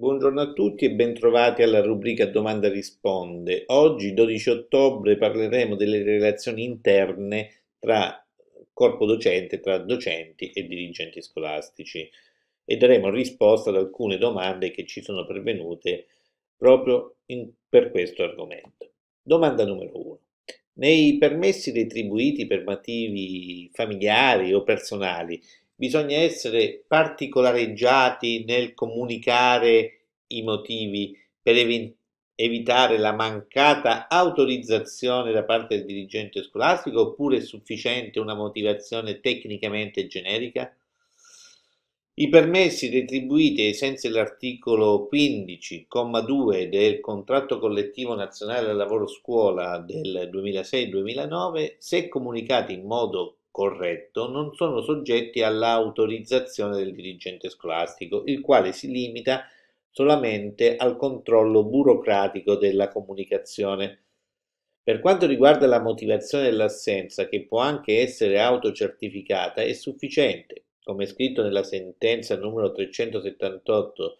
Buongiorno a tutti e bentrovati alla rubrica Domanda Risponde. Oggi, 12 ottobre, parleremo delle relazioni interne tra corpo docente, tra docenti e dirigenti scolastici e daremo risposta ad alcune domande che ci sono pervenute proprio in, per questo argomento. Domanda numero 1. Nei permessi retribuiti per motivi familiari o personali bisogna essere particolareggiati nel comunicare i motivi per ev evitare la mancata autorizzazione da parte del dirigente scolastico oppure è sufficiente una motivazione tecnicamente generica? I permessi retribuiti ai sensi dell'articolo 15,2 del contratto collettivo nazionale del lavoro scuola del 2006-2009, se comunicati in modo corretto non sono soggetti all'autorizzazione del dirigente scolastico, il quale si limita solamente al controllo burocratico della comunicazione. Per quanto riguarda la motivazione dell'assenza, che può anche essere autocertificata, è sufficiente, come scritto nella sentenza numero 378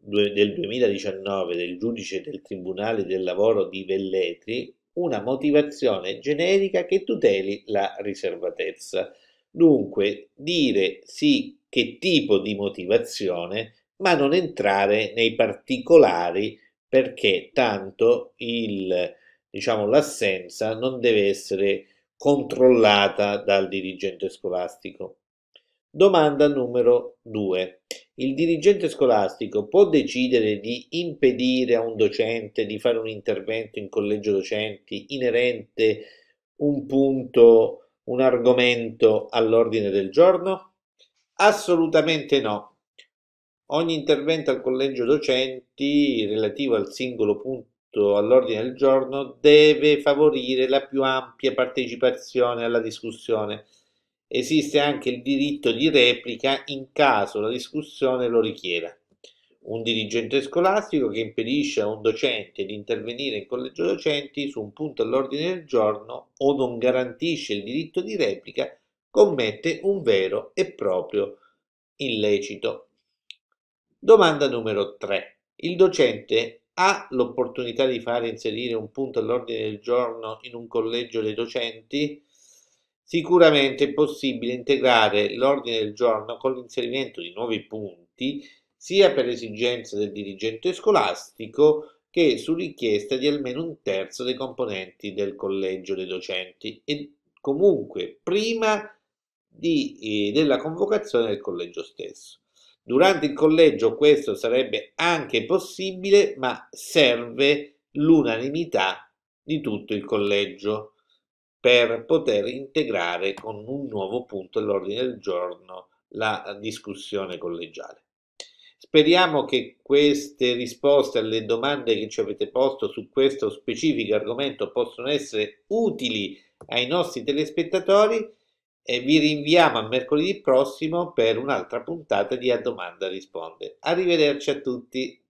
del 2019 del giudice del Tribunale del Lavoro di Velletri, una motivazione generica che tuteli la riservatezza. Dunque, dire sì che tipo di motivazione, ma non entrare nei particolari perché tanto il, diciamo, l'assenza non deve essere controllata dal dirigente scolastico. Domanda numero 2. Il dirigente scolastico può decidere di impedire a un docente di fare un intervento in collegio docenti inerente un punto, un argomento all'ordine del giorno? Assolutamente no. Ogni intervento al collegio docenti relativo al singolo punto all'ordine del giorno deve favorire la più ampia partecipazione alla discussione Esiste anche il diritto di replica in caso la discussione lo richieda. Un dirigente scolastico che impedisce a un docente di intervenire in collegio docenti su un punto all'ordine del giorno o non garantisce il diritto di replica commette un vero e proprio illecito. Domanda numero 3. Il docente ha l'opportunità di fare inserire un punto all'ordine del giorno in un collegio dei docenti? Sicuramente è possibile integrare l'ordine del giorno con l'inserimento di nuovi punti, sia per esigenza del dirigente scolastico che su richiesta di almeno un terzo dei componenti del collegio dei docenti e comunque prima di, eh, della convocazione del collegio stesso. Durante il collegio questo sarebbe anche possibile, ma serve l'unanimità di tutto il collegio per poter integrare con un nuovo punto all'ordine del giorno la discussione collegiale. Speriamo che queste risposte alle domande che ci avete posto su questo specifico argomento possano essere utili ai nostri telespettatori e vi rinviamo a mercoledì prossimo per un'altra puntata di A Domanda Risponde. Arrivederci a tutti.